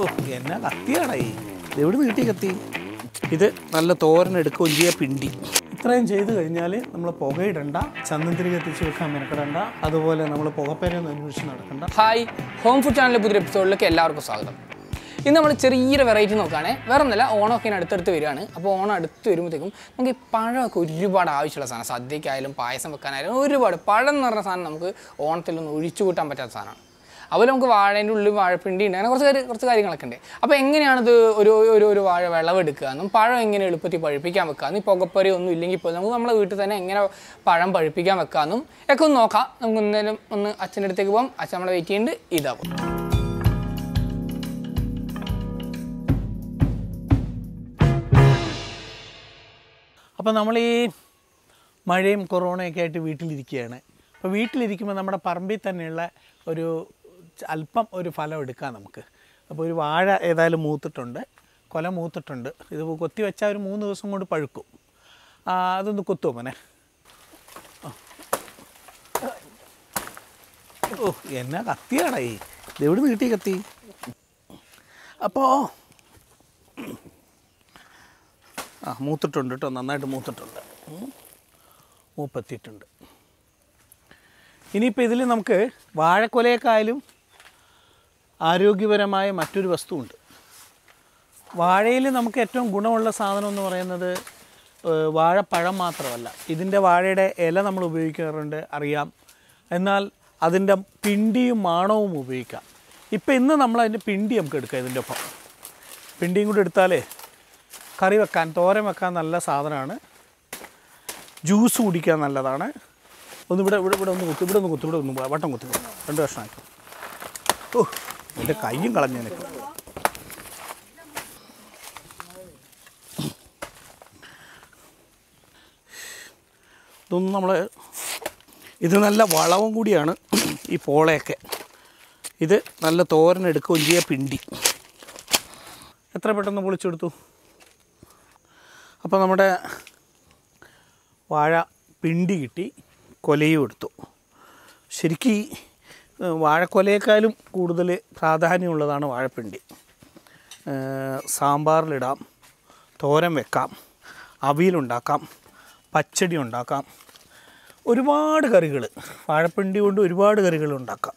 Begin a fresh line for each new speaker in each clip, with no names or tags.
ഓ എന്നാ കത്തിയാണേ എവിടെ നിന്ന് കിട്ടിയ കത്തി ഇത് നല്ല തോരൻ എടുക്കൊഞ്ചിയ പിണ്ടി ഇത്രയും ചെയ്തു കഴിഞ്ഞാൽ നമ്മൾ പുകയിടണ്ട ചന്ദനത്തിരി കത്തിച്ച്
വെക്കാൻ മെനക്കെടണ്ട അതുപോലെ നമ്മൾ പുകപ്പേരൊന്നും അന്വേഷിച്ച് നടക്കണ്ട ഹായ് ഹോം ഫുഡ് ചാനലിലെ പുതിയ എപ്പിസോഡിലേക്ക് എല്ലാവർക്കും സ്വാഗതം ഇന്ന് നമ്മൾ ചെറിയൊരു വെറൈറ്റി നോക്കുകയാണെ വേറെ ഒന്നല്ല ഓണമൊക്കെ ഇങ്ങനെ അടുത്തടുത്ത് വരികയാണ് അപ്പോൾ ഓണം അടുത്ത് വരുമ്പോഴത്തേക്കും നമുക്ക് ഈ പഴമൊക്കെ ഒരുപാട് ആവശ്യമുള്ള സാധനം സദ്യക്കായാലും പായസം വെക്കാനായാലും ഒരുപാട് പഴം എന്ന് പറഞ്ഞ സാധനം നമുക്ക് ഓണത്തിലൊന്നും ഒഴിച്ചു കൂട്ടാൻ പറ്റാത്ത സാധനമാണ് അതുപോലെ നമുക്ക് വാഴേൻ്റെ ഉള്ളിൽ വാഴപ്പിണ്ടി ഉണ്ട് അങ്ങനെ കുറച്ച് കുറച്ച് കാര്യങ്ങളൊക്കെ ഉണ്ട് അപ്പോൾ എങ്ങനെയാണത് ഒരു ഒരു ഒരു വാഴ വിളവെടുക്കുക എന്നും പഴം എങ്ങനെ എളുപ്പത്തിൽ പഴുപ്പിക്കാൻ വെക്കുക ഈ പുകപ്പൊരി ഒന്നും ഇല്ലെങ്കിൽ ഇപ്പോൾ നമുക്ക് നമ്മുടെ വീട്ടിൽ തന്നെ എങ്ങനെ പഴം പഴുപ്പിക്കാൻ വെക്കാമെന്നും ഒക്കെ ഒന്ന് നോക്കാം നമുക്ക് എന്തായാലും ഒന്ന് അച്ഛൻ്റെ അടുത്തേക്ക് പോകാം അച്ഛൻ നമ്മളെ വെയിറ്റ് ചെയ്യുന്നുണ്ട് ഇതാവും
അപ്പോൾ നമ്മൾ ഈ മഴയും കൊറോണയൊക്കെ ആയിട്ട് വീട്ടിലിരിക്കുകയാണ് അപ്പോൾ വീട്ടിലിരിക്കുമ്പോൾ നമ്മുടെ പറമ്പിൽ തന്നെയുള്ള ഒരു കുറച്ച് അല്പം ഒരു ഫലം എടുക്കാം നമുക്ക് അപ്പോൾ ഒരു വാഴ ഏതായാലും മൂത്തിട്ടുണ്ട് കൊല മൂത്തിട്ടുണ്ട് ഇത് കൊത്തി വെച്ചാൽ ഒരു മൂന്ന് ദിവസം കൊണ്ട് പഴുക്കും അതൊന്ന് കൊത്തുമോ മോനെ ഓ എന്നാ കത്തിയാടാ ഈ എവിടെ നിന്ന് കിട്ടി കത്തി അപ്പോൾ ആ മൂത്തിട്ടുണ്ട് കേട്ടോ നന്നായിട്ട് മൂത്തിട്ടുണ്ട് മൂപ്പെത്തിയിട്ടുണ്ട് ഇനിയിപ്പോൾ ഇതിൽ നമുക്ക് വാഴക്കൊലയേക്കായാലും ആരോഗ്യപരമായ മറ്റൊരു വസ്തുവുണ്ട് വാഴയിൽ നമുക്ക് ഏറ്റവും ഗുണമുള്ള സാധനം എന്ന് പറയുന്നത് വാഴപ്പഴം മാത്രമല്ല ഇതിൻ്റെ വാഴയുടെ ഇല നമ്മൾ ഉപയോഗിക്കാറുണ്ട് അറിയാം എന്നാൽ അതിൻ്റെ പിണ്ടിയും മാണവും ഉപയോഗിക്കാം ഇപ്പം ഇന്ന് നമ്മൾ അതിൻ്റെ പിണ്ടി നമുക്ക് എടുക്കാം ഇതിൻ്റെ ഒപ്പം പിണ്ടിയും കൂടി എടുത്താലേ കറി വെക്കാൻ തോരൻ വെക്കാൻ നല്ല സാധനമാണ് ജ്യൂസ് കുടിക്കാൻ നല്ലതാണ് ഒന്ന് ഇവിടെ ഇവിടെ ഇവിടെ ഒന്ന് കുത്തി ഇവിടെ ഒന്ന് കുത്തി ഇവിടെ ഒന്ന് വട്ടം കുത്തി രണ്ട് വർഷമാക്കി ഓ എൻ്റെ കയ്യും കളഞ്ഞു എനിക്ക് ഇതൊന്നും നമ്മൾ ഇത് നല്ല വളവും കൂടിയാണ് ഈ പോളയൊക്കെ ഇത് നല്ല തോരൻ എടുക്കുകയും ചെയ്യുക പിണ്ടി എത്ര പെട്ടെന്ന് പൊളിച്ചെടുത്തു അപ്പോൾ നമ്മുടെ വാഴ പിണ്ടി കിട്ടി കൊലയും എടുത്തു ശരിക്കും വാഴക്കൊലയേക്കാളും കൂടുതൽ പ്രാധാന്യമുള്ളതാണ് വാഴപ്പിണ്ടി സാമ്പാറിലിടാം തോരൻ വെക്കാം അവിയലുണ്ടാക്കാം പച്ചടി ഉണ്ടാക്കാം ഒരുപാട് കറികൾ വാഴപ്പിണ്ടി കൊണ്ട് ഒരുപാട് കറികൾ ഉണ്ടാക്കാം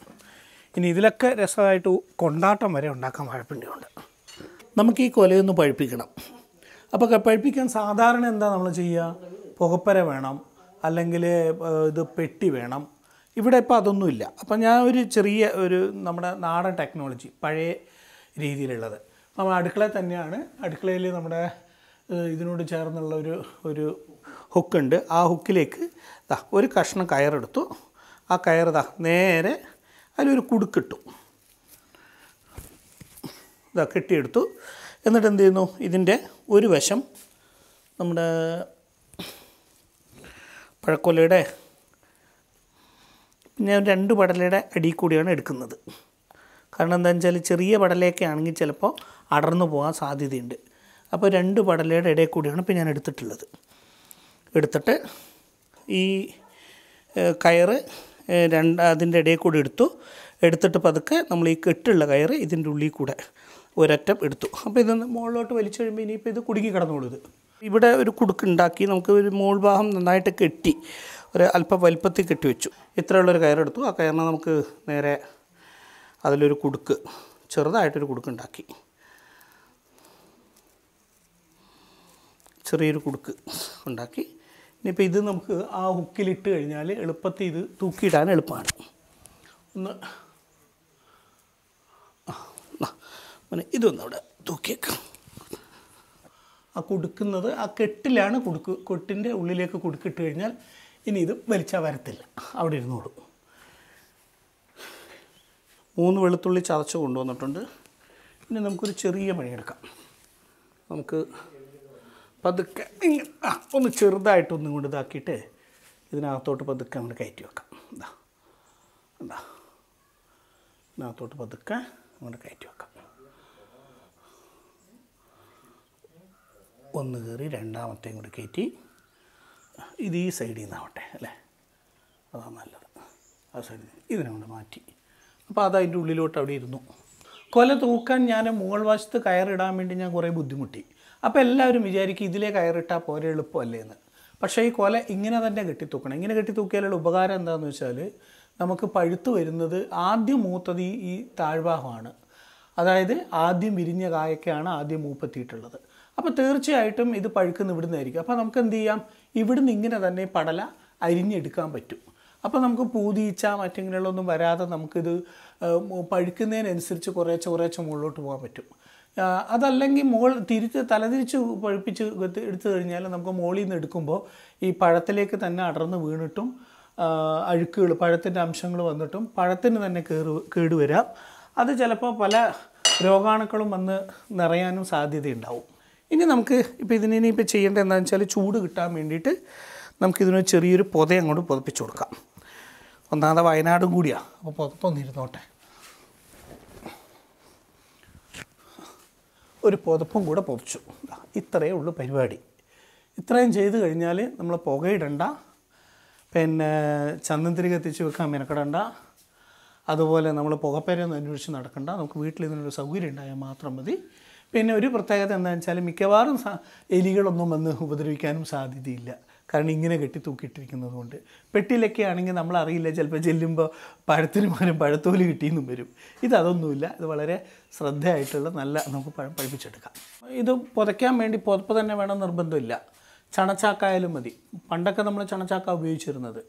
ഇനി ഇതിലൊക്കെ രസമായിട്ട് കൊണ്ടാട്ടം വരെ ഉണ്ടാക്കാം വാഴപ്പിണ്ടി കൊണ്ട് നമുക്ക് ഈ കൊലയൊന്ന് പഴുപ്പിക്കണം അപ്പോൾ പഴുപ്പിക്കാൻ സാധാരണ എന്താ നമ്മൾ ചെയ്യുക പുകപ്പര വേണം അല്ലെങ്കിൽ ഇത് പെട്ടി വേണം ഇവിടെ ഇപ്പോൾ അതൊന്നുമില്ല അപ്പം ഞാൻ ഒരു ചെറിയ ഒരു നമ്മുടെ നാടൻ ടെക്നോളജി പഴയ രീതിയിലുള്ളത് അപ്പം അടുക്കള തന്നെയാണ് അടുക്കളയിൽ നമ്മുടെ ഇതിനോട് ചേർന്നുള്ള ഒരു ഒരു ഹുക്കുണ്ട് ആ ഹുക്കിലേക്ക് ദാ ഒരു കഷ്ണം കയറെടുത്തു ആ കയർ ദാ നേരെ അതിലൊരു കുടുക്കിട്ടു ഇതാ കെട്ടിയെടുത്തു എന്നിട്ട് എന്ത് ചെയ്യുന്നു ഇതിൻ്റെ ഒരു വശം നമ്മുടെ പഴക്കൊലയുടെ ഞാൻ രണ്ട് പടലയുടെ അടി കൂടിയാണ് എടുക്കുന്നത് കാരണം എന്താണെന്ന് വെച്ചാൽ ചെറിയ പടലയൊക്കെ ആണെങ്കിൽ ചിലപ്പോൾ അടർന്നു പോകാൻ സാധ്യതയുണ്ട് അപ്പോൾ രണ്ട് പടലയുടെ ഇടയിൽ കൂടിയാണ് ഇപ്പോൾ ഞാൻ എടുത്തിട്ടുള്ളത് എടുത്തിട്ട് ഈ കയറ് രണ്ട് അതിൻ്റെ ഇടയിൽ കൂടി എടുത്തു എടുത്തിട്ട് പതുക്കെ നമ്മൾ ഈ കെട്ടുള്ള കയറ് ഇതിൻ്റെ ഉള്ളിൽ കൂടെ ഒരറ്റം എടുത്തു അപ്പോൾ ഇതൊന്ന് മുകളിലോട്ട് വലിച്ചു കഴിയുമ്പോൾ ഇനിയിപ്പോൾ ഇത് കുടുങ്ങി കിടന്നോളൂ ഇത് ഇവിടെ ഒരു കുടുക്കുണ്ടാക്കി നമുക്ക് ഒരു മോൾഭാഗം നന്നായിട്ട് കെട്ടി ഒരു അല്പം വലിപ്പത്തിൽ കെട്ടി വെച്ചു ഇത്രയുള്ളൊരു കയറെടുത്തു ആ കയറിനെ നമുക്ക് നേരെ അതിലൊരു കുടുക്ക് ചെറുതായിട്ടൊരു കുടുക്കുണ്ടാക്കി ചെറിയൊരു കുടുക്ക് ഉണ്ടാക്കി ഇനിയിപ്പോൾ ഇത് നമുക്ക് ആ ഹുക്കിലിട്ട് കഴിഞ്ഞാൽ എളുപ്പത്തിൽ ഇത് തൂക്കിയിടാൻ എളുപ്പമാണ് ഒന്ന് ഇതൊന്നവിടെ തൂക്കിയേക്കാം ആ കൊടുക്കുന്നത് ആ കെട്ടിലാണ് കൊടുക്ക് കെട്ടിൻ്റെ ഉള്ളിലേക്ക് കൊടുക്കിട്ട് കഴിഞ്ഞാൽ ഇനി ഇത് വലിച്ചാൽ വരത്തില്ല അവിടെ ഇരുന്നോളൂ മൂന്ന് വെളുത്തുള്ളി ചതച്ച് കൊണ്ടുവന്നിട്ടുണ്ട് ഇനി നമുക്കൊരു ചെറിയ മണിയെടുക്കാം നമുക്ക് പതുക്കെ ഒന്ന് ചെറുതായിട്ട് കൊണ്ട് ഇതാക്കിയിട്ട് ഇതിനകത്തോട്ട് പതുക്കെ നമ്മൾ കയറ്റി വെക്കാം എന്താ എന്താ ഇതിനകത്തോട്ട് പതുക്കെ നമ്മൾ കയറ്റി വെക്കാം ഒന്ന് കയറി രണ്ടാമത്തെയും കൂടി കയറ്റി ഇത് ഈ സൈഡിൽ നിന്നാവട്ടെ അല്ലേ അതാണ് നല്ലത് ആ സൈഡിൽ നിന്ന് കൊണ്ട് മാറ്റി അപ്പോൾ അത് അതിൻ്റെ ഉള്ളിലോട്ട് അവിടെ ഇരുന്നു കൊല തൂക്കാൻ ഞാൻ മുകൾ വശത്ത് കയറിടാൻ വേണ്ടി ഞാൻ കുറേ ബുദ്ധിമുട്ടി അപ്പോൾ എല്ലാവരും വിചാരിക്കും ഇതിലേ കയറിട്ടാൽ പോരെ എളുപ്പമല്ലേ എന്ന് പക്ഷേ ഈ കൊല ഇങ്ങനെ തന്നെ കെട്ടി തൂക്കണം ഇങ്ങനെ കെട്ടി ഉപകാരം എന്താണെന്ന് വെച്ചാൽ നമുക്ക് പഴുത്ത് വരുന്നത് ആദ്യം മൂത്തത് ഈ താഴ്ഭാഗമാണ് അതായത് ആദ്യം വിരിഞ്ഞ കായക്കാണ് ആദ്യം മൂപ്പെത്തിയിട്ടുള്ളത് അപ്പോൾ തീർച്ചയായിട്ടും ഇത് പഴുക്കുന്ന ഇവിടുന്ന് ആയിരിക്കും അപ്പോൾ നമുക്ക് എന്ത് ചെയ്യാം ഇവിടുന്ന് ഇങ്ങനെ തന്നെ പടല അരിഞ്ഞെടുക്കാൻ പറ്റും അപ്പോൾ നമുക്ക് പൂതീച്ച ഒന്നും വരാതെ നമുക്കിത് പഴുക്കുന്നതിനനുസരിച്ച് കുറേശ്ശെ കുറേശ്ശെ മുകളിലോട്ട് പോകാൻ പറ്റും അതല്ലെങ്കിൽ മോൾ തിരിച്ച് തലതിരിച്ച് പഴുപ്പിച്ച് എടുത്തു കഴിഞ്ഞാൽ നമുക്ക് മോളിൽ നിന്ന് എടുക്കുമ്പോൾ ഈ പഴത്തിലേക്ക് തന്നെ അടർന്ന് വീണിട്ടും അഴുക്കുകൾ പഴത്തിൻ്റെ അംശങ്ങൾ വന്നിട്ടും പഴത്തിന് തന്നെ കേറു കേടുവരാം അത് ചിലപ്പോൾ പല രോഗാണുക്കളും വന്ന് നിറയാനും സാധ്യതയുണ്ടാവും ഇനി നമുക്ക് ഇപ്പോൾ ഇതിന് ഇപ്പോൾ ചെയ്യേണ്ട എന്താണെന്ന് വെച്ചാൽ ചൂട് കിട്ടാൻ വേണ്ടിയിട്ട് നമുക്കിതിനൊരു ചെറിയൊരു പുത അങ്ങോട്ട് പുതപ്പിച്ച് കൊടുക്കാം ഒന്നാമത് വയനാടും കൂടിയാണ് അപ്പോൾ പുതപ്പൊന്നിരുന്നോട്ടെ ഒരു പുതപ്പും കൂടെ പുതച്ചു ഇത്രയേ ഉള്ളൂ പരിപാടി ഇത്രയും ചെയ്ത് കഴിഞ്ഞാൽ നമ്മൾ പുകയിടണ്ട പിന്നെ ചന്ദനത്തിരി കത്തിച്ച് വെക്കാൻ മെനക്കെടണ്ട അതുപോലെ നമ്മൾ പുകപ്പേരൊന്നും അന്വേഷിച്ച് നടക്കണ്ട നമുക്ക് വീട്ടിൽ ഇതിനൊരു സൗകര്യം ഉണ്ടായാൽ മാത്രം മതി പിന്നെ ഒരു പ്രത്യേകത എന്താണെന്ന് വെച്ചാൽ മിക്കവാറും എലികളൊന്നും വന്ന് ഉപദ്രവിക്കാനും സാധ്യതയില്ല കാരണം ഇങ്ങനെ കെട്ടി തൂക്കിയിട്ടിരിക്കുന്നത് കൊണ്ട് പെട്ടിലൊക്കെ ആണെങ്കിൽ നമ്മളറിയില്ല ചിലപ്പോൾ ചെല്ലുമ്പോൾ പഴത്തിന് പകരം പഴത്തോല് കിട്ടിയെന്നും വരും ഇത് അതൊന്നുമില്ല ഇത് വളരെ ശ്രദ്ധയായിട്ടുള്ള നല്ല നമുക്ക് പഴം പഴിപ്പിച്ചെടുക്കാം ഇത് പുതയ്ക്കാൻ വേണ്ടി പുതപ്പ് തന്നെ വേണം നിർബന്ധമില്ല ചണച്ചാക്കായാലും മതി പണ്ടൊക്കെ നമ്മൾ ചണച്ചാക്ക ഉപയോഗിച്ചിരുന്നത്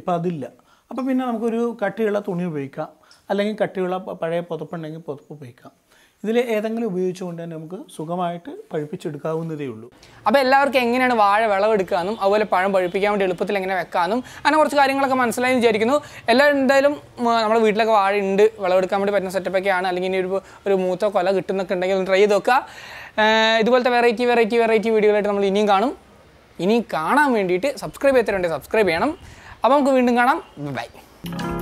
ഇപ്പോൾ അതില്ല അപ്പോൾ പിന്നെ നമുക്കൊരു കട്ടിയുള്ള തുണി ഉപയോഗിക്കാം അല്ലെങ്കിൽ കട്ടിയുള്ള പഴയ പുതപ്പുണ്ടെങ്കിൽ പുതപ്പ് ഉപയോഗിക്കാം ഇതിൽ ഏതെങ്കിലും ഉപയോഗിച്ചുകൊണ്ട് തന്നെ നമുക്ക് സുഖമായിട്ട് പഴുപ്പിച്ചെടുക്കാവുന്നതേ ഉള്ളൂ
അപ്പോൾ എല്ലാവർക്കും എങ്ങനെയാണ് വാഴ വിളവെടുക്കാനും അതുപോലെ പഴം പഴുപ്പിക്കാൻ വേണ്ടി എളുപ്പത്തിൽ എങ്ങനെ വെക്കാനും അങ്ങനെ കുറച്ച് കാര്യങ്ങളൊക്കെ മനസ്സിലായി വിചാരിക്കുന്നു എല്ലാവരും എന്തായാലും നമ്മുടെ വീട്ടിലൊക്കെ വാഴ ഉണ്ട് വിളവെടുക്കാൻ വേണ്ടി പറ്റുന്ന സെറ്റപ്പൊക്കെയാണ് അല്ലെങ്കിൽ ഇനി ഒരു ഒരു മൂത്ത കൊല കിട്ടുന്നൊക്കെ ഉണ്ടെങ്കിൽ ഒന്ന് ട്രൈ ചെയ്ത് നോക്കുക ഇതുപോലത്തെ വെറൈറ്റി വെറൈറ്റി വെറൈറ്റി വീഡിയോകളായിട്ട് നമ്മൾ ഇനിയും കാണും ഇനിയും കാണാൻ വേണ്ടിയിട്ട് സബ്സ്ക്രൈബ് ചെയ്തിട്ടുണ്ടെങ്കിൽ സബ്സ്ക്രൈബ് ചെയ്യണം അപ്പോൾ നമുക്ക് വീണ്ടും കാണാം ബൈ